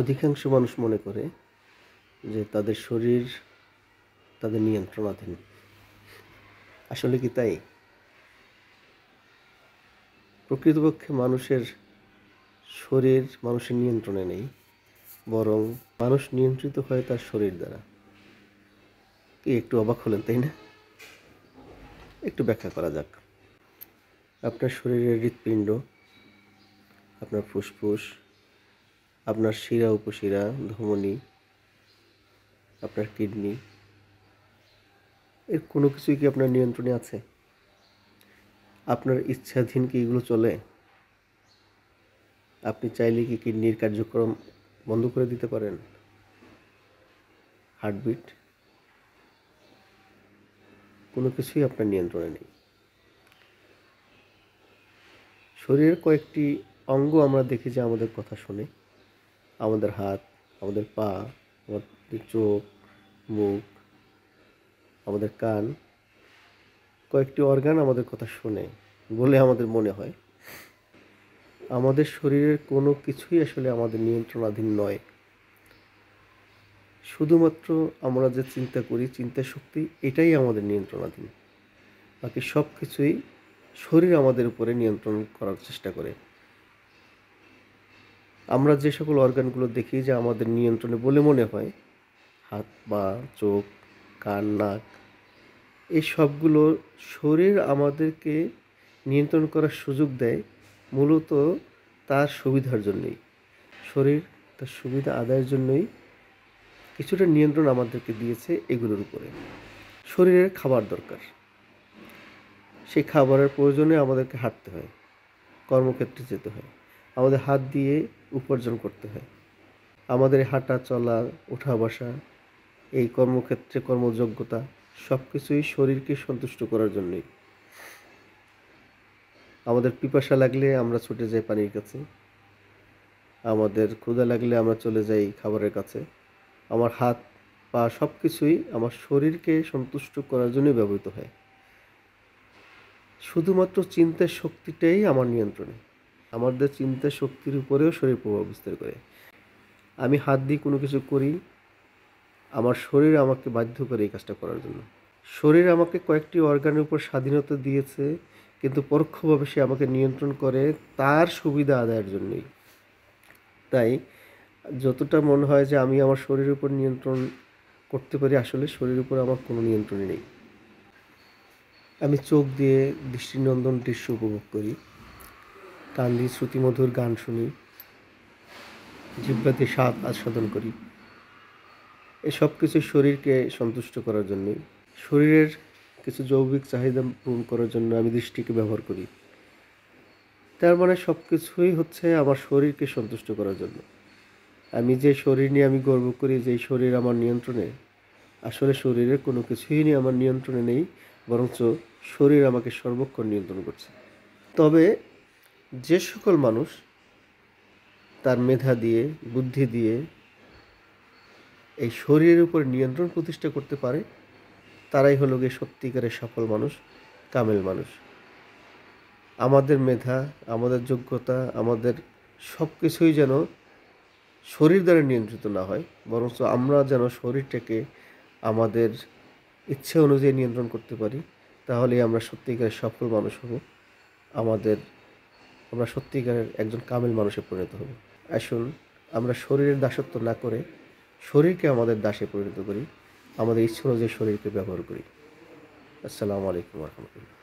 অধিকাংশ মানুষ মনে করে যে তাদের শরীর তাদের নিয়ন্ত্রণাধীন আসলে কি তাই প্রকৃতপক্ষে মানুষের শরীর মানুষের নিয়ন্ত্রণে নেই বরং মানুষ নিয়ন্ত্রিত হয় তার শরীর দ্বারা কি একটু অবাক হলেন তাই না একটু ব্যাখ্যা করা যাক আপনার শরীরের হৃৎপিণ্ড আপনার ফুসফুস আপনার শিরা উপশিরা ধমনি আপনার কিডনি এর কোনো কিছুই কি আপনার নিয়ন্ত্রণে আছে আপনার ইচ্ছাধীন কি এগুলো চলে আপনি চাইলে কি কিডনির কার্যক্রম বন্ধ করে দিতে পারেন হার্টবিট কোনো কিছুই আপনার নিয়ন্ত্রণে নেই শরীরের কয়েকটি অঙ্গ আমরা দেখি যে আমাদের কথা শুনে আমাদের হাত আমাদের পা আমাদের চোখ মুখ আমাদের কান কয়েকটি অর্গান আমাদের কথা শোনে বলে আমাদের মনে হয় আমাদের শরীরের কোনো কিছুই আসলে আমাদের নিয়ন্ত্রণাধীন নয় শুধুমাত্র আমরা যে চিন্তা করি চিন্তা শক্তি এটাই আমাদের নিয়ন্ত্রণাধীন বাকি সব কিছুই শরীর আমাদের উপরে নিয়ন্ত্রণ করার চেষ্টা করে আমরা যে সকল অর্গানগুলো দেখি যে আমাদের নিয়ন্ত্রণে বলে মনে হয় হাত পা চোখ কান নাক এই সবগুলো শরীর আমাদেরকে নিয়ন্ত্রণ করার সুযোগ দেয় মূলত তার সুবিধার জন্যই শরীর তার সুবিধা আদায়ের জন্যই কিছুটা নিয়ন্ত্রণ আমাদেরকে দিয়েছে এগুলোর উপরে শরীরের খাবার দরকার সেই খাবারের প্রয়োজনে আমাদেরকে হাঁটতে হয় কর্মক্ষেত্রে যেতে হয় আমাদের হাত দিয়ে উপার্জন করতে হয় আমাদের হাঁটা চলা ওঠা বসা এই কর্মক্ষেত্রে কর্মযোগ্যতা সব কিছুই শরীরকে সন্তুষ্ট করার জন্যই আমাদের পিপাসা লাগলে আমরা ছুটে যাই পানির কাছে আমাদের ক্ষুদা লাগলে আমরা চলে যাই খাবারের কাছে আমার হাত পা সব কিছুই আমার শরীরকে সন্তুষ্ট করার জন্য ব্যবহৃত হয় শুধুমাত্র চিন্তার শক্তিটাই আমার নিয়ন্ত্রণে আমাদের চিন্তা শক্তির উপরেও শরীর প্রভাব বিস্তার করে আমি হাত দিয়ে কোনো কিছু করি আমার শরীর আমাকে বাধ্য করে এই কাজটা করার জন্য শরীর আমাকে কয়েকটি অর্গানের উপর স্বাধীনতা দিয়েছে কিন্তু পরোক্ষভাবে সে আমাকে নিয়ন্ত্রণ করে তার সুবিধা আদায়ের জন্যই তাই যতটা মনে হয় যে আমি আমার শরীরের উপর নিয়ন্ত্রণ করতে পারি আসলে শরীরের উপর আমার কোনো নিয়ন্ত্রণই নেই আমি চোখ দিয়ে দৃষ্টিনন্দন দৃশ্য উপভোগ করি কান্দি দিয়ে শ্রুতিমধুর গান শুনি জিব্বাতে স্বাদ আস্বাদন করি এসব কিছু শরীরকে সন্তুষ্ট করার জন্যে শরীরের কিছু যৌবিক চাহিদা পূরণ করার জন্য আমি দৃষ্টিকে ব্যবহার করি তার মানে সব কিছুই হচ্ছে আমার শরীরকে সন্তুষ্ট করার জন্য আমি যে শরীর নিয়ে আমি গর্ব করি যে শরীর আমার নিয়ন্ত্রণে আসলে শরীরের কোনো কিছুই নিয়ে আমার নিয়ন্ত্রণে নেই বরঞ্চ শরীর আমাকে সর্বক্ষণ নিয়ন্ত্রণ করছে তবে যে সকল মানুষ তার মেধা দিয়ে বুদ্ধি দিয়ে এই শরীরের উপর নিয়ন্ত্রণ প্রতিষ্ঠা করতে পারে তারাই হলো গিয়ে সত্যিকারের সফল মানুষ কামেল মানুষ আমাদের মেধা আমাদের যোগ্যতা আমাদের সব কিছুই যেন শরীর দ্বারা নিয়ন্ত্রিত না হয় বরঞ্চ আমরা যেন শরীরটাকে আমাদের ইচ্ছে অনুযায়ী নিয়ন্ত্রণ করতে পারি তাহলে আমরা সত্যিকারের সফল মানুষ হব আমাদের আমরা সত্যিকারের একজন কামেল মানুষে পরিণত হব আসুন আমরা শরীরের দাসত্ব না করে শরীরকে আমাদের দাসে পরিণত করি আমাদের ইচ্ছে অনুযায়ী শরীরকে ব্যবহার করি আসসালামু আলাইকুম রহমতুল্লাহ